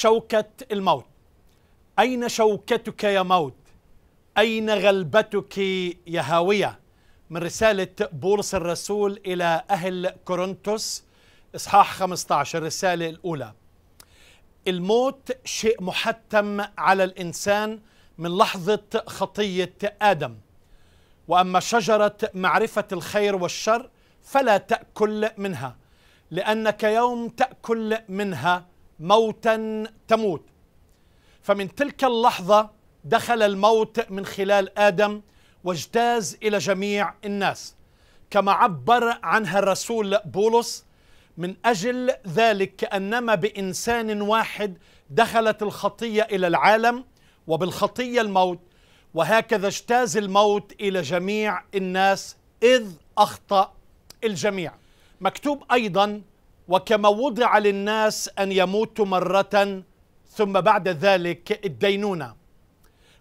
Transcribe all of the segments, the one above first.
شوكة الموت أين شوكتك يا موت أين غلبتك يا هاوية من رسالة بولس الرسول إلى أهل كورنثوس إصحاح 15 الرسالة الأولى الموت شيء محتم على الإنسان من لحظة خطية آدم وأما شجرة معرفة الخير والشر فلا تأكل منها لأنك يوم تأكل منها موتا تموت فمن تلك اللحظة دخل الموت من خلال آدم واجتاز إلى جميع الناس كما عبر عنها الرسول بولس من أجل ذلك كأنما بإنسان واحد دخلت الخطية إلى العالم وبالخطية الموت وهكذا اجتاز الموت إلى جميع الناس إذ أخطأ الجميع مكتوب أيضا وكما وضع للناس أن يموتوا مرة ثم بعد ذلك الدينونة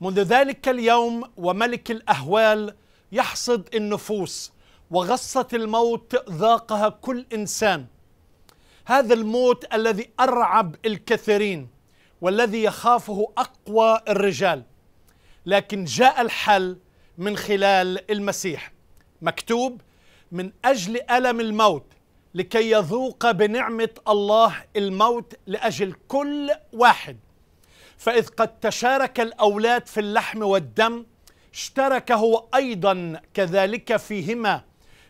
منذ ذلك اليوم وملك الأهوال يحصد النفوس وغصة الموت ذاقها كل إنسان هذا الموت الذي أرعب الكثيرين والذي يخافه أقوى الرجال لكن جاء الحل من خلال المسيح مكتوب من أجل ألم الموت لكي يذوق بنعمة الله الموت لأجل كل واحد فإذ قد تشارك الأولاد في اللحم والدم اشترك هو أيضا كذلك فيهما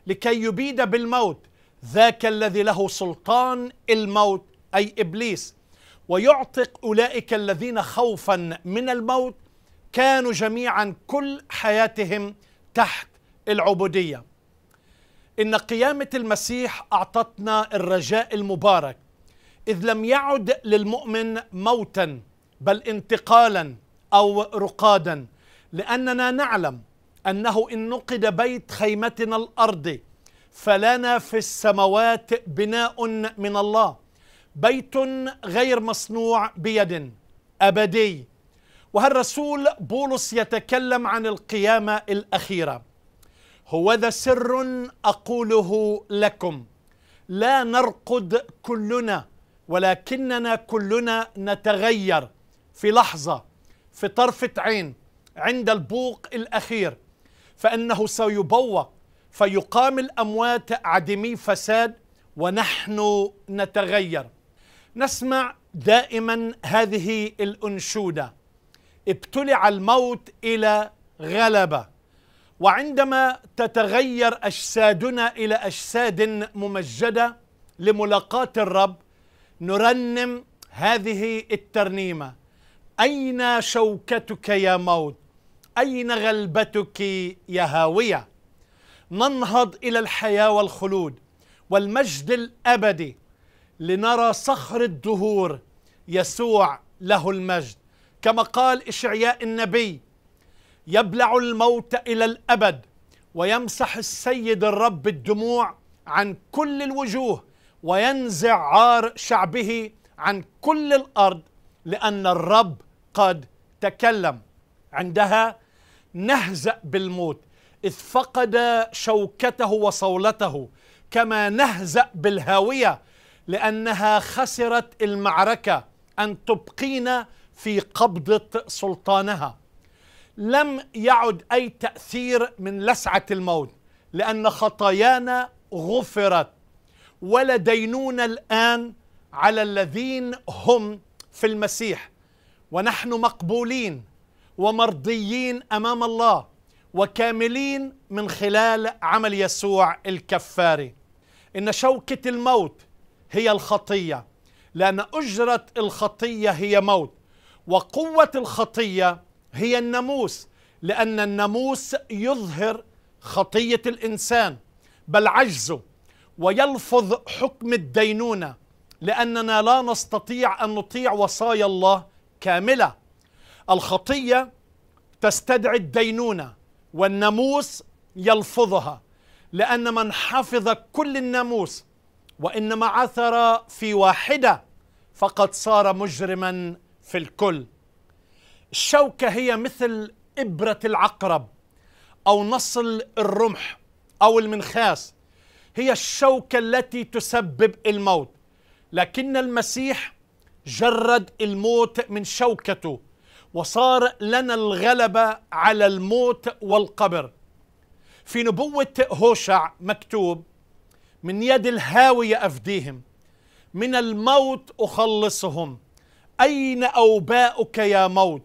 لكي يبيد بالموت ذاك الذي له سلطان الموت أي إبليس ويعتق أولئك الذين خوفا من الموت كانوا جميعا كل حياتهم تحت العبودية إن قيامة المسيح أعطتنا الرجاء المبارك إذ لم يعد للمؤمن موتا بل انتقالا أو رقادا لأننا نعلم أنه إن نقد بيت خيمتنا الأرضي فلنا في السماوات بناء من الله بيت غير مصنوع بيد أبدي وهالرسول بولس يتكلم عن القيامة الأخيرة هو ذا سر اقوله لكم لا نرقد كلنا ولكننا كلنا نتغير في لحظه في طرفه عين عند البوق الاخير فانه سيبوق فيقام الاموات عدمي فساد ونحن نتغير نسمع دائما هذه الانشوده ابتلع الموت الى غلبه وعندما تتغير اجسادنا الى اجساد ممجده لملاقاه الرب نرنم هذه الترنيمه اين شوكتك يا موت اين غلبتك يا هاويه ننهض الى الحياه والخلود والمجد الابدي لنرى صخر الدهور يسوع له المجد كما قال اشعياء النبي يبلع الموت إلى الأبد ويمسح السيد الرب الدموع عن كل الوجوه وينزع عار شعبه عن كل الأرض لأن الرب قد تكلم عندها نهزأ بالموت إذ فقد شوكته وصولته كما نهزأ بالهاوية لأنها خسرت المعركة أن تبقينا في قبضة سلطانها لم يعد أي تأثير من لسعة الموت لأن خطايانا غفرت ولا الآن على الذين هم في المسيح ونحن مقبولين ومرضيين أمام الله وكاملين من خلال عمل يسوع الكفاري إن شوكة الموت هي الخطية لأن أجرة الخطية هي موت وقوة الخطية هي الناموس لأن الناموس يظهر خطية الإنسان بل عجزه ويلفظ حكم الدينونة لأننا لا نستطيع أن نطيع وصايا الله كاملة الخطية تستدعي الدينونة والناموس يلفظها لأن من حفظ كل الناموس وإنما عثر في واحدة فقد صار مجرما في الكل الشوكة هي مثل إبرة العقرب أو نصل الرمح أو المنخاس هي الشوكة التي تسبب الموت لكن المسيح جرد الموت من شوكته وصار لنا الغلبة على الموت والقبر في نبوة هوشع مكتوب من يد الهاوية أفديهم من الموت أخلصهم أين أوباؤك يا موت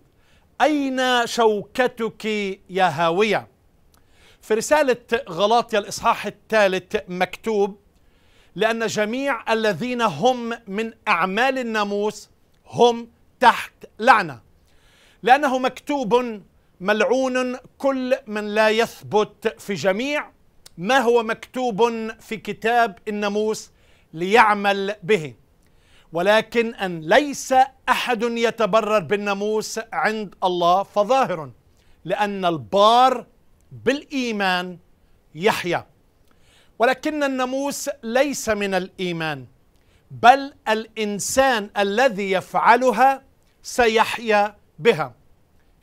أين شوكتك يا هاوية في رسالة غلاطيا الإصحاح الثالث مكتوب لأن جميع الذين هم من أعمال الناموس هم تحت لعنة لأنه مكتوب ملعون كل من لا يثبت في جميع ما هو مكتوب في كتاب الناموس ليعمل به ولكن أن ليس أحد يتبرر بالناموس عند الله فظاهر لأن البار بالإيمان يحيا ولكن الناموس ليس من الإيمان بل الإنسان الذي يفعلها سيحيا بها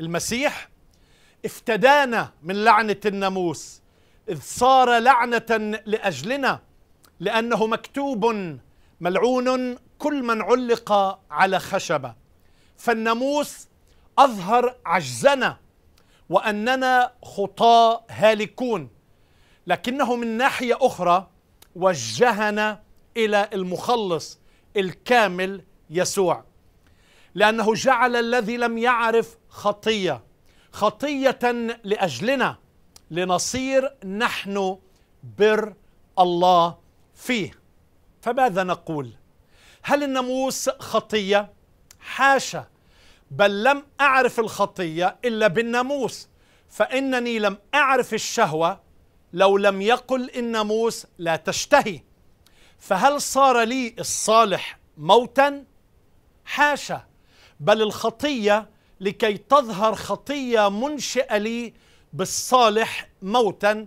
المسيح افتدانا من لعنة الناموس إذ صار لعنة لأجلنا لأنه مكتوب ملعون كل من علق على خشبة فالناموس أظهر عجزنا وأننا خطاة هالكون لكنه من ناحية أخرى وجهنا إلى المخلص الكامل يسوع لأنه جعل الذي لم يعرف خطية خطية لأجلنا لنصير نحن بر الله فيه فماذا نقول؟ هل الناموس خطية؟ حاشا بل لم أعرف الخطية إلا بالناموس فإنني لم أعرف الشهوة لو لم يقل الناموس لا تشتهي فهل صار لي الصالح موتا؟ حاشا بل الخطية لكي تظهر خطية منشئة لي بالصالح موتا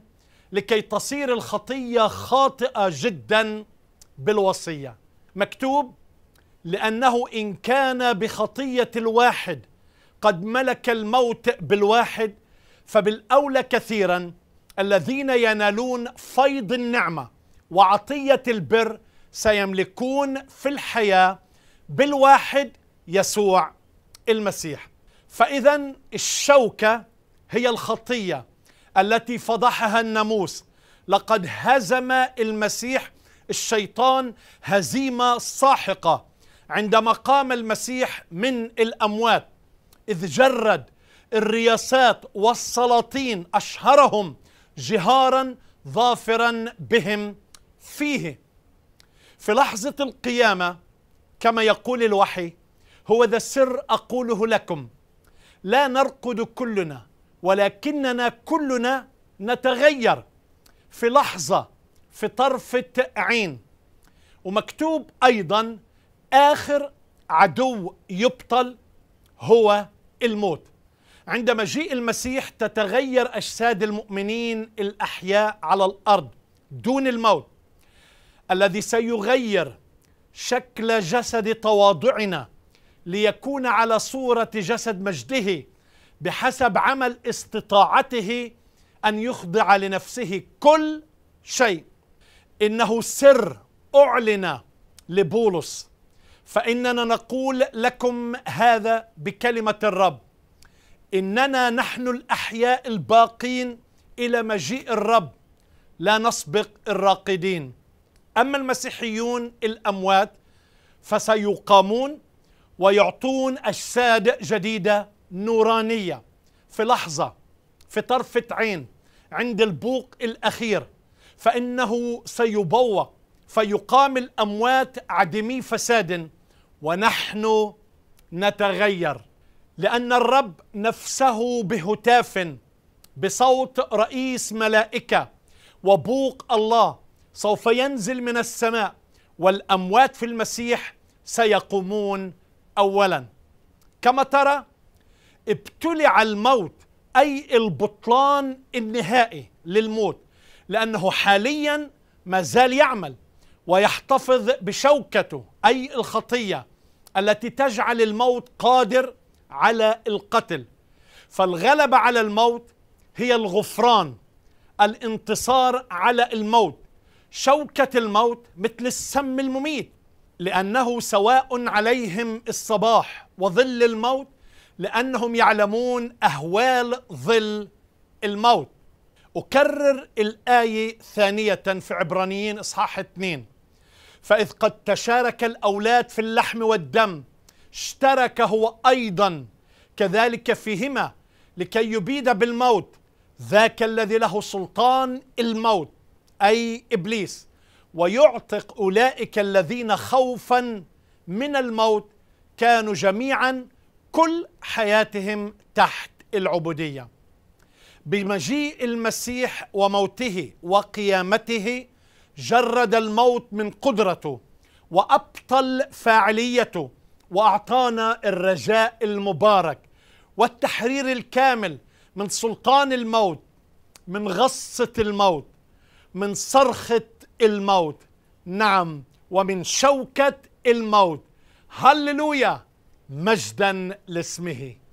لكي تصير الخطية خاطئة جدا بالوصية مكتوب لأنه إن كان بخطية الواحد قد ملك الموت بالواحد فبالأولى كثيرا الذين ينالون فيض النعمة وعطية البر سيملكون في الحياة بالواحد يسوع المسيح فإذا الشوكة هي الخطية التي فضحها الناموس لقد هزم المسيح الشيطان هزيمه ساحقه عندما قام المسيح من الاموات اذ جرد الرياسات والسلاطين اشهرهم جهارا ظافرا بهم فيه في لحظه القيامه كما يقول الوحي هو ذا سر اقوله لكم لا نرقد كلنا ولكننا كلنا نتغير في لحظه في طرفة عين ومكتوب أيضا آخر عدو يبطل هو الموت عند مجيء المسيح تتغير أجساد المؤمنين الأحياء على الأرض دون الموت الذي سيغير شكل جسد تواضعنا ليكون على صورة جسد مجده بحسب عمل استطاعته أن يخضع لنفسه كل شيء انه سر اعلن لبولس فاننا نقول لكم هذا بكلمه الرب اننا نحن الاحياء الباقين الى مجيء الرب لا نسبق الراقدين اما المسيحيون الاموات فسيقامون ويعطون اجساد جديده نورانيه في لحظه في طرفه عين عند البوق الاخير فإنه سيبوى فيقام الأموات عدمي فساد ونحن نتغير لأن الرب نفسه بهتاف بصوت رئيس ملائكة وبوق الله سوف ينزل من السماء والأموات في المسيح سيقومون أولا كما ترى ابتلع الموت أي البطلان النهائي للموت لأنه حاليا ما زال يعمل ويحتفظ بشوكته أي الخطية التي تجعل الموت قادر على القتل فالغلبة على الموت هي الغفران الانتصار على الموت شوكة الموت مثل السم المميت لأنه سواء عليهم الصباح وظل الموت لأنهم يعلمون أهوال ظل الموت أكرر الآية ثانية في عبرانيين إصحاح 2 فإذ قد تشارك الأولاد في اللحم والدم اشترك هو أيضا كذلك فيهما لكي يبيد بالموت ذاك الذي له سلطان الموت أي إبليس ويعتق أولئك الذين خوفا من الموت كانوا جميعا كل حياتهم تحت العبودية بمجيء المسيح وموته وقيامته جرد الموت من قدرته وابطل فاعليته واعطانا الرجاء المبارك والتحرير الكامل من سلطان الموت من غصه الموت من صرخه الموت نعم ومن شوكه الموت هللويا مجدا لاسمه